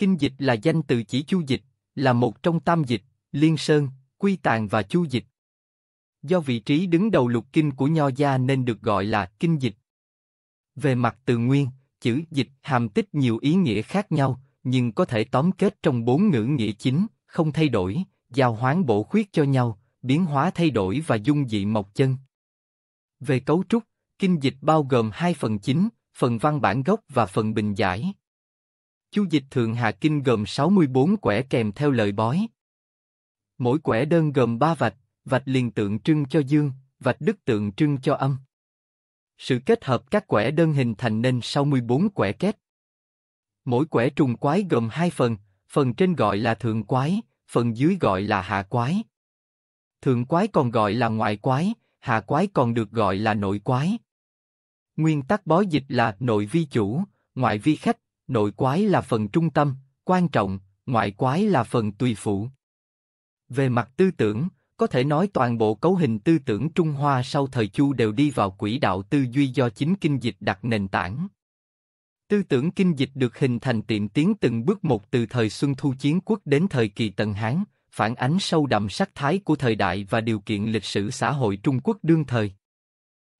Kinh dịch là danh từ chỉ chu dịch, là một trong tam dịch, liên sơn, quy tàng và chu dịch. Do vị trí đứng đầu lục kinh của Nho Gia nên được gọi là kinh dịch. Về mặt từ nguyên, chữ dịch hàm tích nhiều ý nghĩa khác nhau, nhưng có thể tóm kết trong bốn ngữ nghĩa chính, không thay đổi, giao hoán bổ khuyết cho nhau, biến hóa thay đổi và dung dị mộc chân. Về cấu trúc, kinh dịch bao gồm hai phần chính, phần văn bản gốc và phần bình giải. Chu dịch Thượng Hạ Kinh gồm 64 quẻ kèm theo lời bói. Mỗi quẻ đơn gồm 3 vạch, vạch liền tượng trưng cho dương, vạch đức tượng trưng cho âm. Sự kết hợp các quẻ đơn hình thành nên 64 quẻ kết. Mỗi quẻ trùng quái gồm hai phần, phần trên gọi là thượng quái, phần dưới gọi là hạ quái. Thượng quái còn gọi là ngoại quái, hạ quái còn được gọi là nội quái. Nguyên tắc bói dịch là nội vi chủ, ngoại vi khách, nội quái là phần trung tâm, quan trọng, ngoại quái là phần tùy phụ. Về mặt tư tưởng, có thể nói toàn bộ cấu hình tư tưởng Trung Hoa sau thời Chu đều đi vào quỹ đạo tư duy do chính kinh dịch đặt nền tảng. Tư tưởng kinh dịch được hình thành tiệm tiến từng bước một từ thời Xuân Thu Chiến Quốc đến thời kỳ Tần Hán, phản ánh sâu đậm sắc thái của thời đại và điều kiện lịch sử xã hội Trung Quốc đương thời.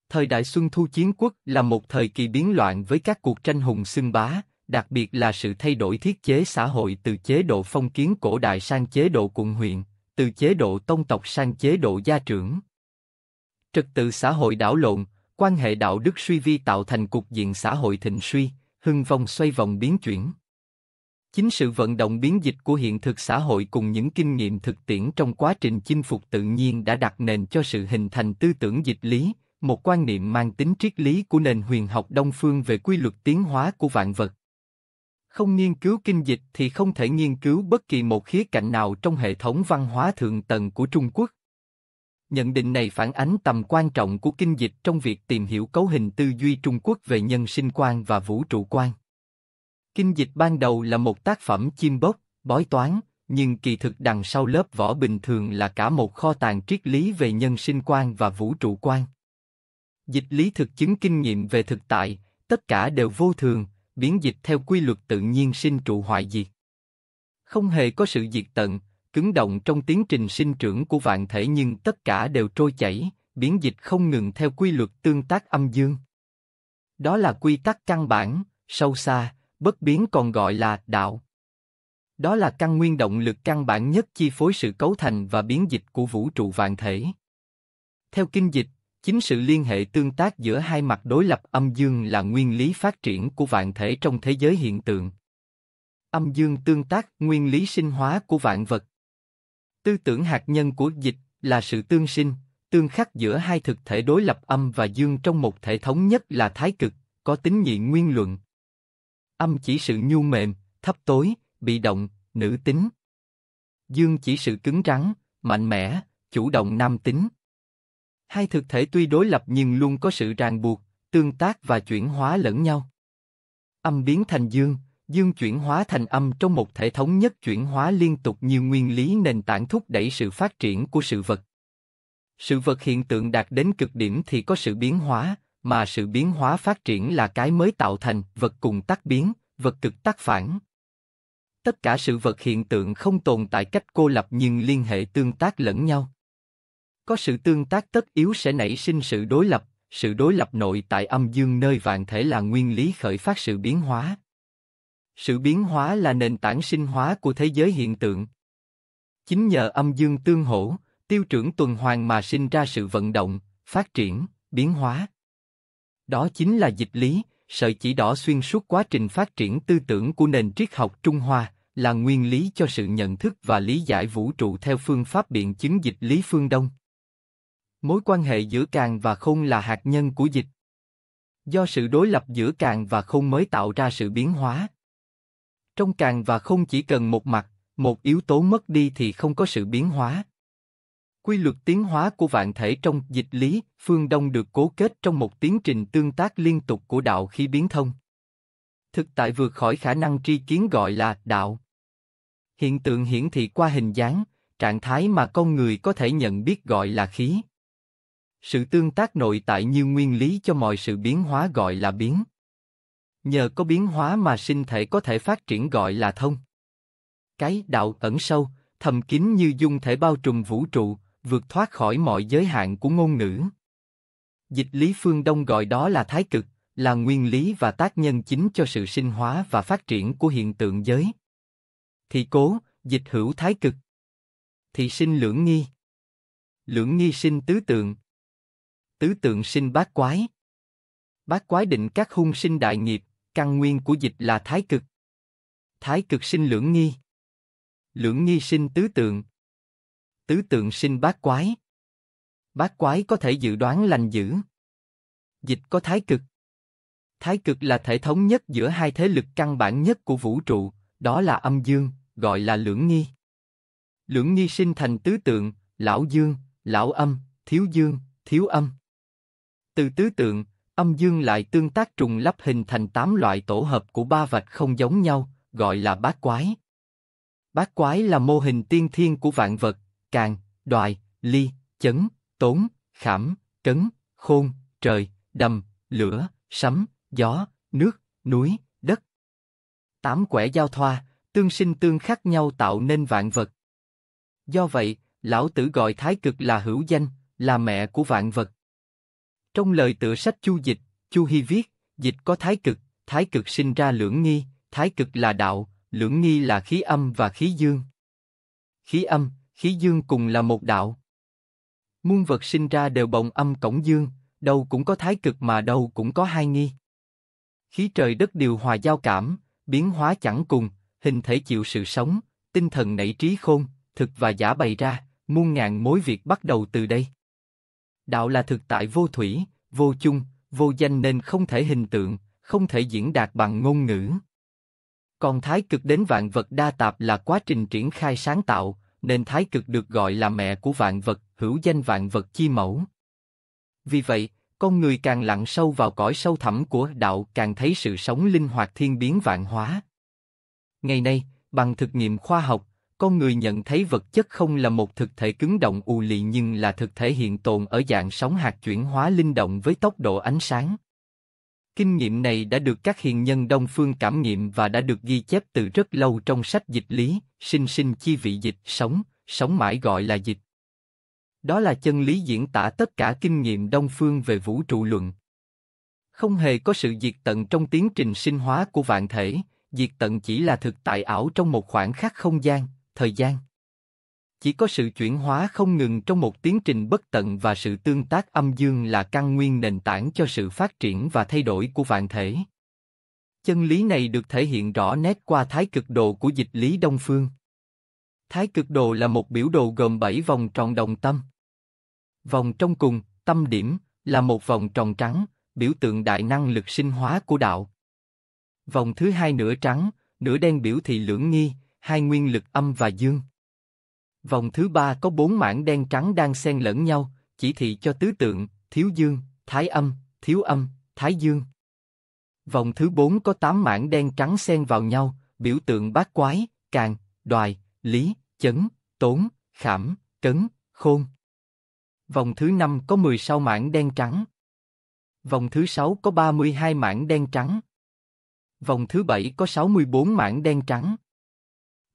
Thời đại Xuân Thu Chiến Quốc là một thời kỳ biến loạn với các cuộc tranh hùng xưng bá, đặc biệt là sự thay đổi thiết chế xã hội từ chế độ phong kiến cổ đại sang chế độ quận huyện, từ chế độ tông tộc sang chế độ gia trưởng. Trật tự xã hội đảo lộn, quan hệ đạo đức suy vi tạo thành cục diện xã hội thịnh suy, hưng vong xoay vòng biến chuyển. Chính sự vận động biến dịch của hiện thực xã hội cùng những kinh nghiệm thực tiễn trong quá trình chinh phục tự nhiên đã đặt nền cho sự hình thành tư tưởng dịch lý, một quan niệm mang tính triết lý của nền huyền học đông phương về quy luật tiến hóa của vạn vật. Không nghiên cứu kinh dịch thì không thể nghiên cứu bất kỳ một khía cạnh nào trong hệ thống văn hóa thượng tầng của Trung Quốc. Nhận định này phản ánh tầm quan trọng của kinh dịch trong việc tìm hiểu cấu hình tư duy Trung Quốc về nhân sinh quan và vũ trụ quan. Kinh dịch ban đầu là một tác phẩm chim bốc, bói toán, nhưng kỳ thực đằng sau lớp vỏ bình thường là cả một kho tàng triết lý về nhân sinh quan và vũ trụ quan. Dịch lý thực chứng kinh nghiệm về thực tại, tất cả đều vô thường, biến dịch theo quy luật tự nhiên sinh trụ hoại diệt. Không hề có sự diệt tận, cứng động trong tiến trình sinh trưởng của vạn thể nhưng tất cả đều trôi chảy, biến dịch không ngừng theo quy luật tương tác âm dương. Đó là quy tắc căn bản, sâu xa, bất biến còn gọi là đạo. Đó là căn nguyên động lực căn bản nhất chi phối sự cấu thành và biến dịch của vũ trụ vạn thể. Theo kinh dịch, chính sự liên hệ tương tác giữa hai mặt đối lập âm dương là nguyên lý phát triển của vạn thể trong thế giới hiện tượng âm dương tương tác nguyên lý sinh hóa của vạn vật tư tưởng hạt nhân của dịch là sự tương sinh tương khắc giữa hai thực thể đối lập âm và dương trong một thể thống nhất là thái cực có tính nhị nguyên luận âm chỉ sự nhu mềm thấp tối bị động nữ tính dương chỉ sự cứng rắn mạnh mẽ chủ động nam tính Hai thực thể tuy đối lập nhưng luôn có sự ràng buộc, tương tác và chuyển hóa lẫn nhau. Âm biến thành dương, dương chuyển hóa thành âm trong một thể thống nhất chuyển hóa liên tục nhiều nguyên lý nền tảng thúc đẩy sự phát triển của sự vật. Sự vật hiện tượng đạt đến cực điểm thì có sự biến hóa, mà sự biến hóa phát triển là cái mới tạo thành vật cùng tác biến, vật cực tác phản. Tất cả sự vật hiện tượng không tồn tại cách cô lập nhưng liên hệ tương tác lẫn nhau có sự tương tác tất yếu sẽ nảy sinh sự đối lập, sự đối lập nội tại âm dương nơi vạn thể là nguyên lý khởi phát sự biến hóa. Sự biến hóa là nền tảng sinh hóa của thế giới hiện tượng. Chính nhờ âm dương tương hỗ, tiêu trưởng tuần hoàn mà sinh ra sự vận động, phát triển, biến hóa. Đó chính là dịch lý, sợi chỉ đỏ xuyên suốt quá trình phát triển tư tưởng của nền triết học Trung Hoa, là nguyên lý cho sự nhận thức và lý giải vũ trụ theo phương pháp biện chứng dịch lý phương Đông. Mối quan hệ giữa càng và khôn là hạt nhân của dịch. Do sự đối lập giữa càng và khôn mới tạo ra sự biến hóa. Trong càng và khôn chỉ cần một mặt, một yếu tố mất đi thì không có sự biến hóa. Quy luật tiến hóa của vạn thể trong dịch lý, phương Đông được cố kết trong một tiến trình tương tác liên tục của đạo khi biến thông. Thực tại vượt khỏi khả năng tri kiến gọi là đạo. Hiện tượng hiển thị qua hình dáng, trạng thái mà con người có thể nhận biết gọi là khí. Sự tương tác nội tại như nguyên lý cho mọi sự biến hóa gọi là biến. Nhờ có biến hóa mà sinh thể có thể phát triển gọi là thông. Cái đạo ẩn sâu, thầm kín như dung thể bao trùm vũ trụ, vượt thoát khỏi mọi giới hạn của ngôn ngữ. Dịch lý phương Đông gọi đó là thái cực, là nguyên lý và tác nhân chính cho sự sinh hóa và phát triển của hiện tượng giới. Thì cố, dịch hữu thái cực. Thì sinh lưỡng nghi. Lưỡng nghi sinh tứ tượng, tứ tượng sinh bát quái. Bát quái định các hung sinh đại nghiệp, căn nguyên của dịch là thái cực. Thái cực sinh lưỡng nghi. Lưỡng nghi sinh tứ tượng. Tứ tượng sinh bát quái. Bát quái có thể dự đoán lành dữ. Dịch có thái cực. Thái cực là thể thống nhất giữa hai thế lực căn bản nhất của vũ trụ, đó là âm dương, gọi là lưỡng nghi. Lưỡng nghi sinh thành tứ tượng, lão dương, lão âm, thiếu dương, thiếu âm. Từ tứ tượng, âm dương lại tương tác trùng lắp hình thành tám loại tổ hợp của ba vạch không giống nhau, gọi là bát quái. Bát quái là mô hình tiên thiên của vạn vật, càng, đoài, ly, chấn, tốn, khảm, cấn, khôn, trời, đầm, lửa, sấm, gió, nước, núi, đất. Tám quẻ giao thoa, tương sinh tương khắc nhau tạo nên vạn vật. Do vậy, lão tử gọi thái cực là hữu danh, là mẹ của vạn vật. Trong lời tựa sách Chu Dịch, Chu Hy viết, dịch có thái cực, thái cực sinh ra lưỡng nghi, thái cực là đạo, lưỡng nghi là khí âm và khí dương. Khí âm, khí dương cùng là một đạo. Muôn vật sinh ra đều bồng âm cổng dương, đâu cũng có thái cực mà đâu cũng có hai nghi. Khí trời đất điều hòa giao cảm, biến hóa chẳng cùng, hình thể chịu sự sống, tinh thần nảy trí khôn, thực và giả bày ra, muôn ngàn mối việc bắt đầu từ đây. Đạo là thực tại vô thủy, vô chung, vô danh nên không thể hình tượng, không thể diễn đạt bằng ngôn ngữ. Còn thái cực đến vạn vật đa tạp là quá trình triển khai sáng tạo, nên thái cực được gọi là mẹ của vạn vật, hữu danh vạn vật chi mẫu. Vì vậy, con người càng lặn sâu vào cõi sâu thẳm của đạo càng thấy sự sống linh hoạt thiên biến vạn hóa. Ngày nay, bằng thực nghiệm khoa học, con người nhận thấy vật chất không là một thực thể cứng động ù lì nhưng là thực thể hiện tồn ở dạng sóng hạt chuyển hóa linh động với tốc độ ánh sáng. Kinh nghiệm này đã được các hiền nhân Đông Phương cảm nghiệm và đã được ghi chép từ rất lâu trong sách dịch lý, sinh sinh chi vị dịch, sống, sống mãi gọi là dịch. Đó là chân lý diễn tả tất cả kinh nghiệm Đông Phương về vũ trụ luận. Không hề có sự diệt tận trong tiến trình sinh hóa của vạn thể, diệt tận chỉ là thực tại ảo trong một khoảng khắc không gian, thời gian. Chỉ có sự chuyển hóa không ngừng trong một tiến trình bất tận và sự tương tác âm dương là căn nguyên nền tảng cho sự phát triển và thay đổi của vạn thể. Chân lý này được thể hiện rõ nét qua thái cực đồ của dịch lý Đông Phương. Thái cực đồ là một biểu đồ gồm 7 vòng tròn đồng tâm. Vòng trong cùng, tâm điểm, là một vòng tròn trắng, biểu tượng đại năng lực sinh hóa của đạo. Vòng thứ hai nửa trắng, nửa đen biểu thị lưỡng nghi, hai nguyên lực âm và dương. Vòng thứ ba có bốn mảng đen trắng đang xen lẫn nhau, chỉ thị cho tứ tượng, thiếu dương, thái âm, thiếu âm, thái dương. Vòng thứ bốn có tám mảng đen trắng xen vào nhau, biểu tượng bát quái, càng, đoài, lý, chấn, tốn, khảm, cấn, khôn. Vòng thứ năm có 16 mảng đen trắng. Vòng thứ sáu có 32 mảng đen trắng. Vòng thứ bảy có 64 mảng đen trắng.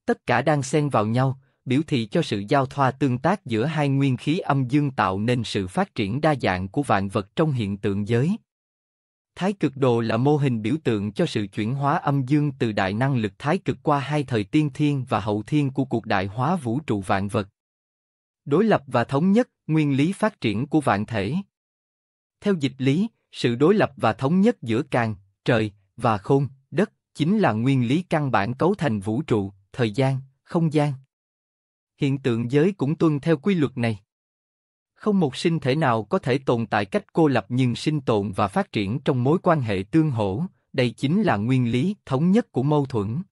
Tất cả đang xen vào nhau, biểu thị cho sự giao thoa tương tác giữa hai nguyên khí âm dương tạo nên sự phát triển đa dạng của vạn vật trong hiện tượng giới. Thái cực đồ là mô hình biểu tượng cho sự chuyển hóa âm dương từ đại năng lực thái cực qua hai thời tiên thiên và hậu thiên của cuộc đại hóa vũ trụ vạn vật. Đối lập và thống nhất, nguyên lý phát triển của vạn thể. Theo dịch lý, sự đối lập và thống nhất giữa càng, trời và khôn, đất chính là nguyên lý căn bản cấu thành vũ trụ thời gian, không gian. Hiện tượng giới cũng tuân theo quy luật này. Không một sinh thể nào có thể tồn tại cách cô lập nhưng sinh tồn và phát triển trong mối quan hệ tương hỗ, đây chính là nguyên lý thống nhất của mâu thuẫn.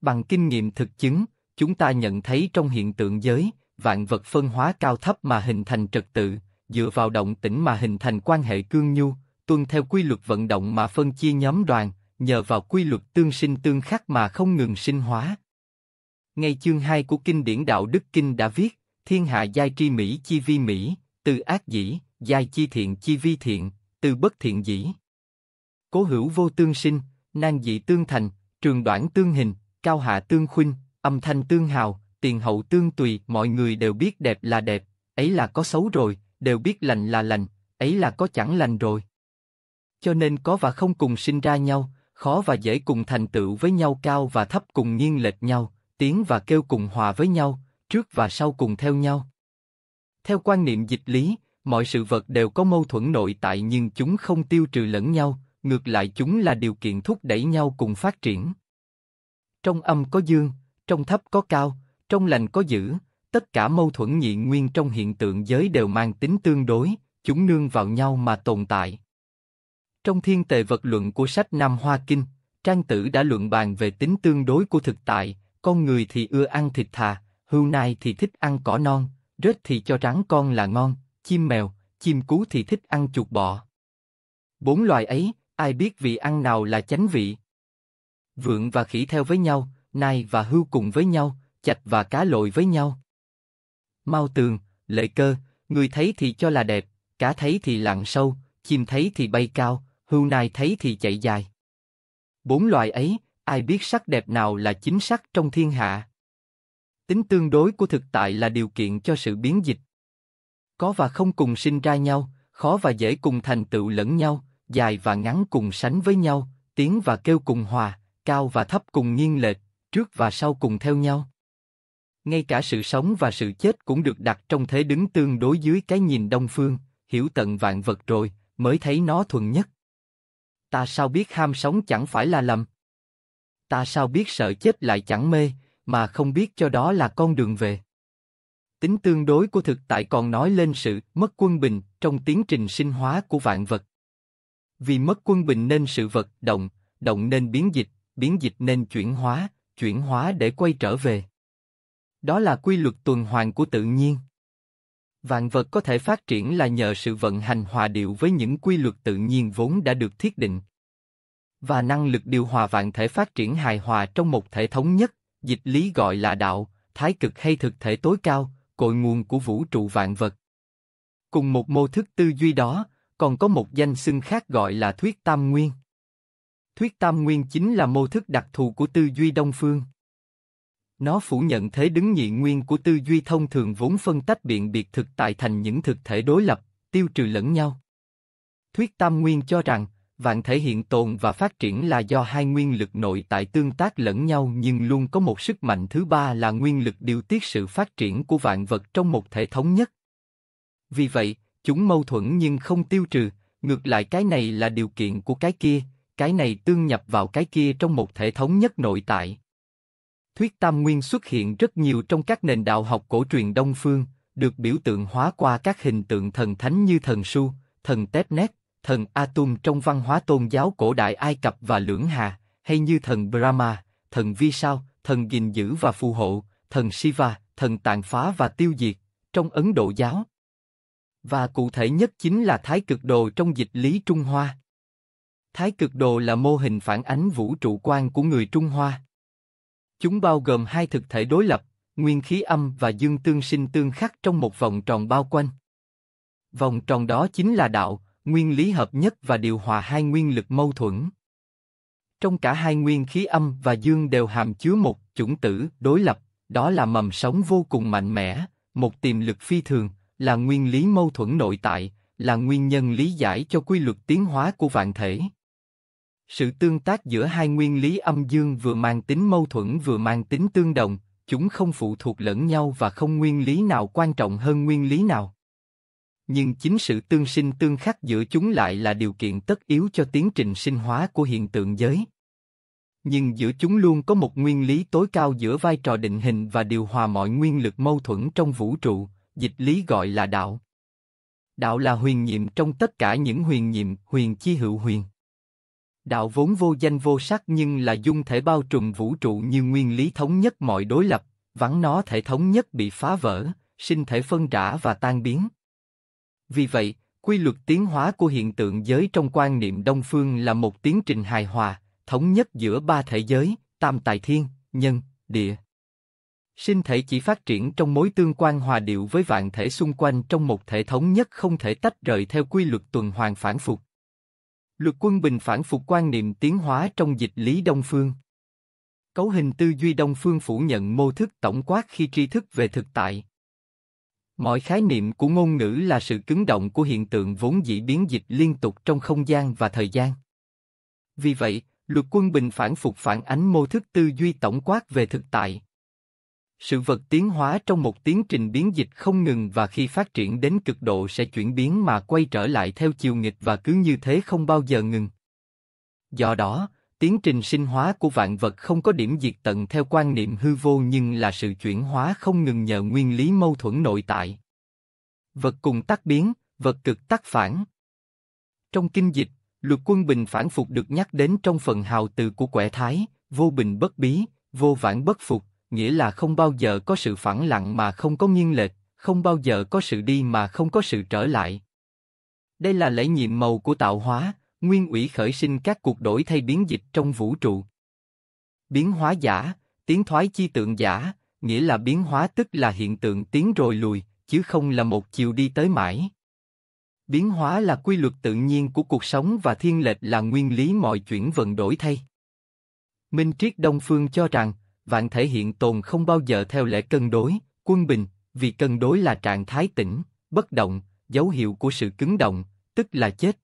Bằng kinh nghiệm thực chứng, chúng ta nhận thấy trong hiện tượng giới, vạn vật phân hóa cao thấp mà hình thành trật tự, dựa vào động tĩnh mà hình thành quan hệ cương nhu, tuân theo quy luật vận động mà phân chia nhóm đoàn, nhờ vào quy luật tương sinh tương khắc mà không ngừng sinh hóa, ngay chương 2 của Kinh điển Đạo Đức Kinh đã viết, thiên hạ giai tri mỹ chi vi mỹ, từ ác dĩ, giai chi thiện chi vi thiện, từ bất thiện dĩ. Cố hữu vô tương sinh, nan dị tương thành, trường đoạn tương hình, cao hạ tương khuynh, âm thanh tương hào, tiền hậu tương tùy, mọi người đều biết đẹp là đẹp, ấy là có xấu rồi, đều biết lành là lành, ấy là có chẳng lành rồi. Cho nên có và không cùng sinh ra nhau, khó và dễ cùng thành tựu với nhau cao và thấp cùng nghiêng lệch nhau, tiếng và kêu cùng hòa với nhau, trước và sau cùng theo nhau. Theo quan niệm dịch lý, mọi sự vật đều có mâu thuẫn nội tại nhưng chúng không tiêu trừ lẫn nhau, ngược lại chúng là điều kiện thúc đẩy nhau cùng phát triển. Trong âm có dương, trong thấp có cao, trong lành có dữ, tất cả mâu thuẫn nhị nguyên trong hiện tượng giới đều mang tính tương đối, chúng nương vào nhau mà tồn tại. Trong thiên tề vật luận của sách Nam Hoa Kinh, Trang Tử đã luận bàn về tính tương đối của thực tại, con người thì ưa ăn thịt thà, hươu nai thì thích ăn cỏ non, rết thì cho rắn con là ngon, chim mèo, chim cú thì thích ăn chuột bọ. Bốn loài ấy, ai biết vị ăn nào là chánh vị? Vượn và khỉ theo với nhau, nai và hưu cùng với nhau, chạch và cá lội với nhau. Mau tường, lệ cơ, người thấy thì cho là đẹp, cá thấy thì lặn sâu, chim thấy thì bay cao, hưu nai thấy thì chạy dài. Bốn loài ấy, ai biết sắc đẹp nào là chính sắc trong thiên hạ. Tính tương đối của thực tại là điều kiện cho sự biến dịch. Có và không cùng sinh ra nhau, khó và dễ cùng thành tựu lẫn nhau, dài và ngắn cùng sánh với nhau, tiếng và kêu cùng hòa, cao và thấp cùng nghiêng lệch, trước và sau cùng theo nhau. Ngay cả sự sống và sự chết cũng được đặt trong thế đứng tương đối dưới cái nhìn đông phương, hiểu tận vạn vật rồi, mới thấy nó thuần nhất. Ta sao biết ham sống chẳng phải là lầm? ta sao biết sợ chết lại chẳng mê, mà không biết cho đó là con đường về. Tính tương đối của thực tại còn nói lên sự mất quân bình trong tiến trình sinh hóa của vạn vật. Vì mất quân bình nên sự vật động, động nên biến dịch, biến dịch nên chuyển hóa, chuyển hóa để quay trở về. Đó là quy luật tuần hoàn của tự nhiên. Vạn vật có thể phát triển là nhờ sự vận hành hòa điệu với những quy luật tự nhiên vốn đã được thiết định và năng lực điều hòa vạn thể phát triển hài hòa trong một thể thống nhất, dịch lý gọi là đạo, thái cực hay thực thể tối cao, cội nguồn của vũ trụ vạn vật. Cùng một mô thức tư duy đó, còn có một danh xưng khác gọi là thuyết tam nguyên. Thuyết tam nguyên chính là mô thức đặc thù của tư duy đông phương. Nó phủ nhận thế đứng nhị nguyên của tư duy thông thường vốn phân tách biện biệt thực tại thành những thực thể đối lập, tiêu trừ lẫn nhau. Thuyết tam nguyên cho rằng, vạn thể hiện tồn và phát triển là do hai nguyên lực nội tại tương tác lẫn nhau nhưng luôn có một sức mạnh thứ ba là nguyên lực điều tiết sự phát triển của vạn vật trong một thể thống nhất. Vì vậy, chúng mâu thuẫn nhưng không tiêu trừ, ngược lại cái này là điều kiện của cái kia, cái này tương nhập vào cái kia trong một thể thống nhất nội tại. Thuyết tam nguyên xuất hiện rất nhiều trong các nền đạo học cổ truyền Đông phương, được biểu tượng hóa qua các hình tượng thần thánh như thần Su, thần nét thần Atum trong văn hóa tôn giáo cổ đại Ai Cập và Lưỡng Hà, hay như thần Brahma, thần Vi Sao, thần gìn giữ và phù hộ, thần Shiva, thần tàn phá và tiêu diệt, trong Ấn Độ giáo. Và cụ thể nhất chính là Thái Cực Đồ trong dịch lý Trung Hoa. Thái Cực Đồ là mô hình phản ánh vũ trụ quan của người Trung Hoa. Chúng bao gồm hai thực thể đối lập, nguyên khí âm và dương tương sinh tương khắc trong một vòng tròn bao quanh. Vòng tròn đó chính là đạo, nguyên lý hợp nhất và điều hòa hai nguyên lực mâu thuẫn. Trong cả hai nguyên khí âm và dương đều hàm chứa một chủng tử đối lập, đó là mầm sống vô cùng mạnh mẽ, một tiềm lực phi thường, là nguyên lý mâu thuẫn nội tại, là nguyên nhân lý giải cho quy luật tiến hóa của vạn thể. Sự tương tác giữa hai nguyên lý âm dương vừa mang tính mâu thuẫn vừa mang tính tương đồng, chúng không phụ thuộc lẫn nhau và không nguyên lý nào quan trọng hơn nguyên lý nào nhưng chính sự tương sinh tương khắc giữa chúng lại là điều kiện tất yếu cho tiến trình sinh hóa của hiện tượng giới. Nhưng giữa chúng luôn có một nguyên lý tối cao giữa vai trò định hình và điều hòa mọi nguyên lực mâu thuẫn trong vũ trụ, dịch lý gọi là đạo. Đạo là huyền nhiệm trong tất cả những huyền nhiệm, huyền chi hữu huyền. Đạo vốn vô danh vô sắc nhưng là dung thể bao trùm vũ trụ như nguyên lý thống nhất mọi đối lập, vắng nó thể thống nhất bị phá vỡ, sinh thể phân rã và tan biến. Vì vậy, quy luật tiến hóa của hiện tượng giới trong quan niệm Đông Phương là một tiến trình hài hòa, thống nhất giữa ba thể giới, tam tài thiên, nhân, địa. Sinh thể chỉ phát triển trong mối tương quan hòa điệu với vạn thể xung quanh trong một thể thống nhất không thể tách rời theo quy luật tuần hoàn phản phục. Luật quân bình phản phục quan niệm tiến hóa trong dịch lý Đông Phương. Cấu hình tư duy Đông Phương phủ nhận mô thức tổng quát khi tri thức về thực tại Mọi khái niệm của ngôn ngữ là sự cứng động của hiện tượng vốn dĩ biến dịch liên tục trong không gian và thời gian. Vì vậy, luật quân bình phản phục phản ánh mô thức tư duy tổng quát về thực tại. Sự vật tiến hóa trong một tiến trình biến dịch không ngừng và khi phát triển đến cực độ sẽ chuyển biến mà quay trở lại theo chiều nghịch và cứ như thế không bao giờ ngừng. Do đó, Tiến trình sinh hóa của vạn vật không có điểm diệt tận theo quan niệm hư vô nhưng là sự chuyển hóa không ngừng nhờ nguyên lý mâu thuẫn nội tại. Vật cùng tác biến, vật cực tác phản. Trong kinh dịch, luật quân bình phản phục được nhắc đến trong phần hào từ của quẻ thái, vô bình bất bí, vô vãn bất phục, nghĩa là không bao giờ có sự phản lặng mà không có nghiêng lệch, không bao giờ có sự đi mà không có sự trở lại. Đây là lễ nhiệm màu của tạo hóa, nguyên ủy khởi sinh các cuộc đổi thay biến dịch trong vũ trụ. Biến hóa giả, tiến thoái chi tượng giả, nghĩa là biến hóa tức là hiện tượng tiến rồi lùi, chứ không là một chiều đi tới mãi. Biến hóa là quy luật tự nhiên của cuộc sống và thiên lệch là nguyên lý mọi chuyển vận đổi thay. Minh triết Đông Phương cho rằng, vạn thể hiện tồn không bao giờ theo lẽ cân đối, quân bình, vì cân đối là trạng thái tĩnh, bất động, dấu hiệu của sự cứng động, tức là chết,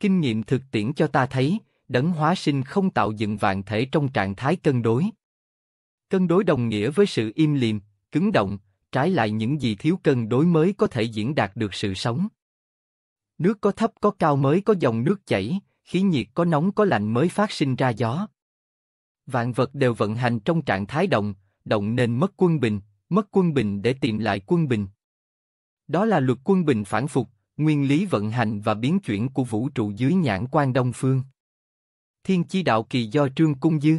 Kinh nghiệm thực tiễn cho ta thấy, đấng hóa sinh không tạo dựng vạn thể trong trạng thái cân đối. Cân đối đồng nghĩa với sự im lìm, cứng động, trái lại những gì thiếu cân đối mới có thể diễn đạt được sự sống. Nước có thấp có cao mới có dòng nước chảy, khí nhiệt có nóng có lạnh mới phát sinh ra gió. Vạn vật đều vận hành trong trạng thái động, động nên mất quân bình, mất quân bình để tìm lại quân bình. Đó là luật quân bình phản phục, nguyên lý vận hành và biến chuyển của vũ trụ dưới nhãn quan đông phương. Thiên chi đạo kỳ do trương cung dư.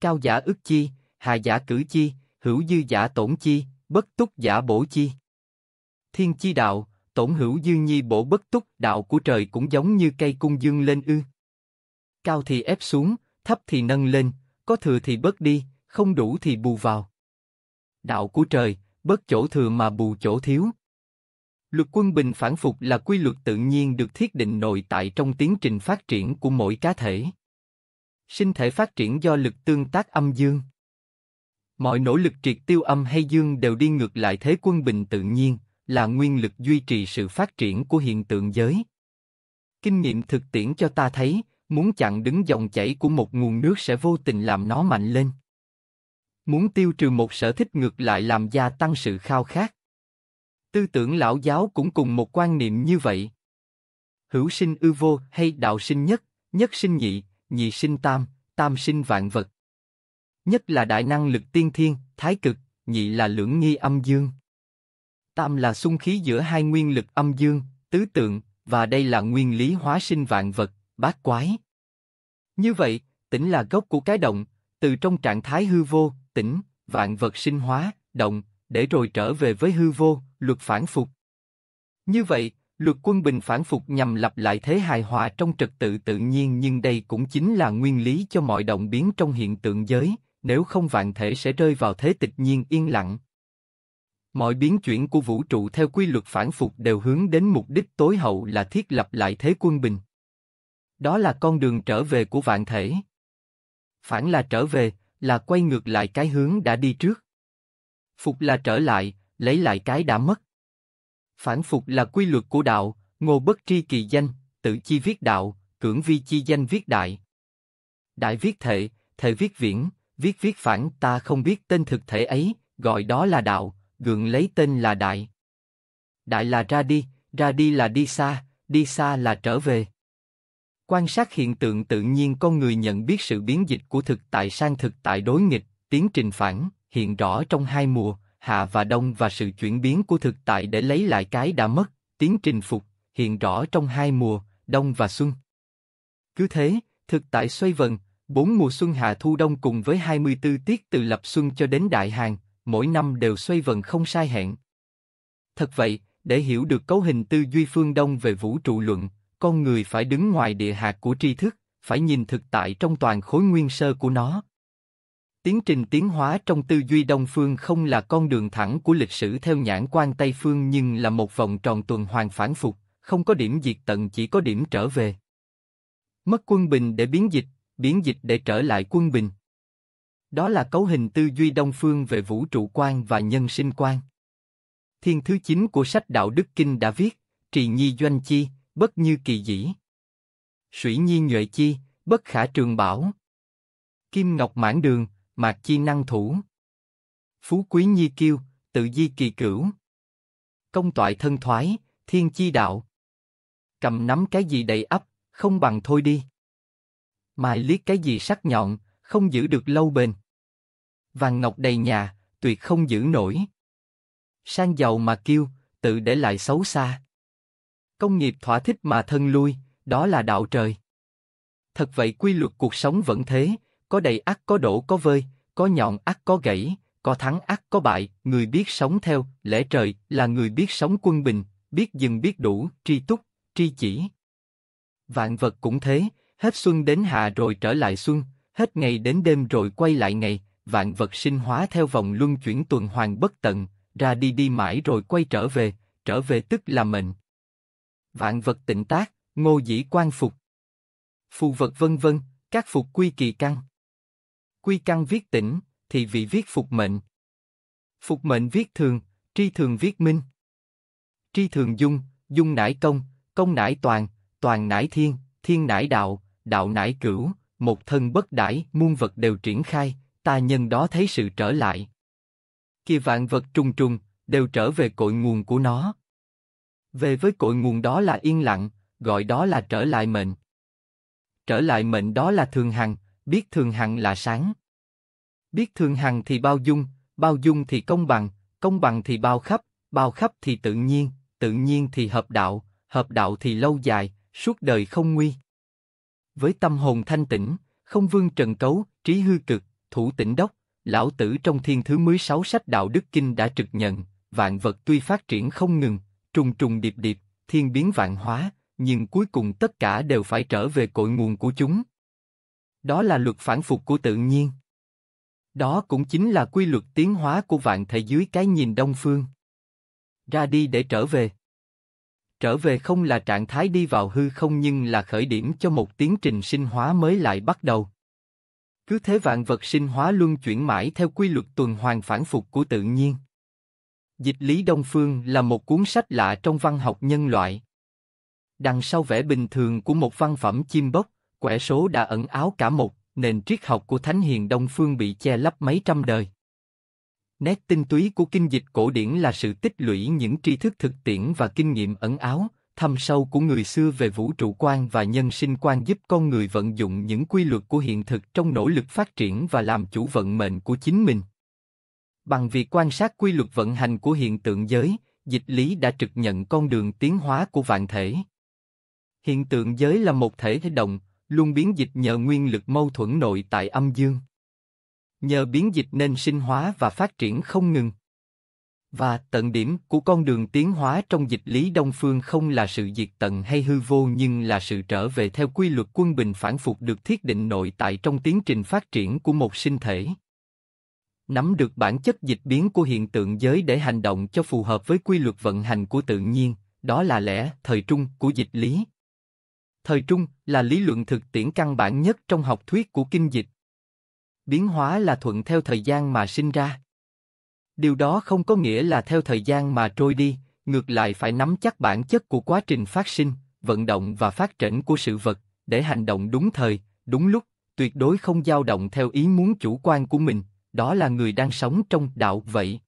Cao giả ức chi, hà giả cử chi, hữu dư giả tổn chi, bất túc giả bổ chi. Thiên chi đạo, tổn hữu dư nhi bổ bất túc, đạo của trời cũng giống như cây cung dương lên ư. Cao thì ép xuống, thấp thì nâng lên, có thừa thì bớt đi, không đủ thì bù vào. Đạo của trời, bớt chỗ thừa mà bù chỗ thiếu. Luật quân bình phản phục là quy luật tự nhiên được thiết định nội tại trong tiến trình phát triển của mỗi cá thể. Sinh thể phát triển do lực tương tác âm dương. Mọi nỗ lực triệt tiêu âm hay dương đều đi ngược lại thế quân bình tự nhiên, là nguyên lực duy trì sự phát triển của hiện tượng giới. Kinh nghiệm thực tiễn cho ta thấy, muốn chặn đứng dòng chảy của một nguồn nước sẽ vô tình làm nó mạnh lên. Muốn tiêu trừ một sở thích ngược lại làm gia tăng sự khao khát. Tư tưởng lão giáo cũng cùng một quan niệm như vậy. Hữu sinh ư vô hay đạo sinh nhất, nhất sinh nhị, nhị sinh tam, tam sinh vạn vật. Nhất là đại năng lực tiên thiên, thái cực, nhị là lưỡng nghi âm dương. Tam là xung khí giữa hai nguyên lực âm dương, tứ tượng, và đây là nguyên lý hóa sinh vạn vật, bát quái. Như vậy, tỉnh là gốc của cái động, từ trong trạng thái hư vô, tỉnh, vạn vật sinh hóa, động, để rồi trở về với hư vô, luật phản phục. Như vậy, luật quân bình phản phục nhằm lặp lại thế hài hòa trong trật tự tự nhiên nhưng đây cũng chính là nguyên lý cho mọi động biến trong hiện tượng giới, nếu không vạn thể sẽ rơi vào thế tịch nhiên yên lặng. Mọi biến chuyển của vũ trụ theo quy luật phản phục đều hướng đến mục đích tối hậu là thiết lập lại thế quân bình. Đó là con đường trở về của vạn thể. Phản là trở về, là quay ngược lại cái hướng đã đi trước phục là trở lại, lấy lại cái đã mất. Phản phục là quy luật của đạo, ngô bất tri kỳ danh, tự chi viết đạo, cưỡng vi chi danh viết đại. Đại viết thệ, thệ viết viễn, viết viết phản ta không biết tên thực thể ấy, gọi đó là đạo, gượng lấy tên là đại. Đại là ra đi, ra đi là đi xa, đi xa là trở về. Quan sát hiện tượng tự nhiên con người nhận biết sự biến dịch của thực tại sang thực tại đối nghịch, tiến trình phản hiện rõ trong hai mùa, hạ và đông và sự chuyển biến của thực tại để lấy lại cái đã mất, tiến trình phục, hiện rõ trong hai mùa, đông và xuân. Cứ thế, thực tại xoay vần, bốn mùa xuân hạ thu đông cùng với 24 tiết từ lập xuân cho đến đại hàn mỗi năm đều xoay vần không sai hẹn. Thật vậy, để hiểu được cấu hình tư duy phương Đông về vũ trụ luận, con người phải đứng ngoài địa hạt của tri thức, phải nhìn thực tại trong toàn khối nguyên sơ của nó, Tiến trình tiến hóa trong tư duy Đông Phương không là con đường thẳng của lịch sử theo nhãn quan Tây Phương nhưng là một vòng tròn tuần hoàn phản phục, không có điểm diệt tận chỉ có điểm trở về. Mất quân bình để biến dịch, biến dịch để trở lại quân bình. Đó là cấu hình tư duy Đông Phương về vũ trụ quan và nhân sinh quan. Thiên thứ chín của sách Đạo Đức Kinh đã viết, trì nhi doanh chi, bất như kỳ dĩ. Sủy nhi nhuệ chi, bất khả trường bảo. Kim Ngọc mãn đường, mạc chi năng thủ. Phú quý nhi kiêu, tự di kỳ cửu. Công toại thân thoái, thiên chi đạo. Cầm nắm cái gì đầy ấp không bằng thôi đi. Mài liếc cái gì sắc nhọn, không giữ được lâu bền. Vàng ngọc đầy nhà, tuyệt không giữ nổi. Sang giàu mà kêu tự để lại xấu xa. Công nghiệp thỏa thích mà thân lui, đó là đạo trời. Thật vậy quy luật cuộc sống vẫn thế, có đầy ắt có đổ có vơi, có nhọn ắt có gãy, có thắng ắt có bại, người biết sống theo, lẽ trời là người biết sống quân bình, biết dừng biết đủ, tri túc, tri chỉ. Vạn vật cũng thế, hết xuân đến hạ rồi trở lại xuân, hết ngày đến đêm rồi quay lại ngày, vạn vật sinh hóa theo vòng luân chuyển tuần hoàn bất tận, ra đi đi mãi rồi quay trở về, trở về tức là mệnh. Vạn vật tịnh tác, ngô dĩ quan phục. Phù vật vân vân, các phục quy kỳ căn quy căn viết tỉnh, thì vị viết phục mệnh. Phục mệnh viết thường, tri thường viết minh. Tri thường dung, dung nải công, công nải toàn, toàn nải thiên, thiên nải đạo, đạo nải cửu, một thân bất đãi, muôn vật đều triển khai, ta nhân đó thấy sự trở lại. kia vạn vật trùng trùng, đều trở về cội nguồn của nó. Về với cội nguồn đó là yên lặng, gọi đó là trở lại mệnh. Trở lại mệnh đó là thường hằng, biết thường hằng là sáng. Biết thường hằng thì bao dung, bao dung thì công bằng, công bằng thì bao khắp, bao khắp thì tự nhiên, tự nhiên thì hợp đạo, hợp đạo thì lâu dài, suốt đời không nguy. Với tâm hồn thanh tĩnh, không vương trần cấu, trí hư cực, thủ tĩnh đốc, lão tử trong thiên thứ 16 sách đạo đức kinh đã trực nhận, vạn vật tuy phát triển không ngừng, trùng trùng điệp điệp, thiên biến vạn hóa, nhưng cuối cùng tất cả đều phải trở về cội nguồn của chúng. Đó là luật phản phục của tự nhiên. Đó cũng chính là quy luật tiến hóa của vạn thể dưới cái nhìn đông phương. Ra đi để trở về. Trở về không là trạng thái đi vào hư không nhưng là khởi điểm cho một tiến trình sinh hóa mới lại bắt đầu. Cứ thế vạn vật sinh hóa luôn chuyển mãi theo quy luật tuần hoàn phản phục của tự nhiên. Dịch lý Đông Phương là một cuốn sách lạ trong văn học nhân loại. Đằng sau vẻ bình thường của một văn phẩm chim bốc, quẻ số đã ẩn áo cả một nền triết học của thánh hiền đông phương bị che lấp mấy trăm đời. Nét tinh túy của kinh dịch cổ điển là sự tích lũy những tri thức thực tiễn và kinh nghiệm ẩn áo, thâm sâu của người xưa về vũ trụ quan và nhân sinh quan giúp con người vận dụng những quy luật của hiện thực trong nỗ lực phát triển và làm chủ vận mệnh của chính mình. Bằng việc quan sát quy luật vận hành của hiện tượng giới, dịch lý đã trực nhận con đường tiến hóa của vạn thể. Hiện tượng giới là một thể động, luôn biến dịch nhờ nguyên lực mâu thuẫn nội tại âm dương. Nhờ biến dịch nên sinh hóa và phát triển không ngừng. Và tận điểm của con đường tiến hóa trong dịch lý đông phương không là sự diệt tận hay hư vô nhưng là sự trở về theo quy luật quân bình phản phục được thiết định nội tại trong tiến trình phát triển của một sinh thể. Nắm được bản chất dịch biến của hiện tượng giới để hành động cho phù hợp với quy luật vận hành của tự nhiên, đó là lẽ thời trung của dịch lý thời trung là lý luận thực tiễn căn bản nhất trong học thuyết của kinh dịch. Biến hóa là thuận theo thời gian mà sinh ra. Điều đó không có nghĩa là theo thời gian mà trôi đi, ngược lại phải nắm chắc bản chất của quá trình phát sinh, vận động và phát triển của sự vật, để hành động đúng thời, đúng lúc, tuyệt đối không dao động theo ý muốn chủ quan của mình, đó là người đang sống trong đạo vậy.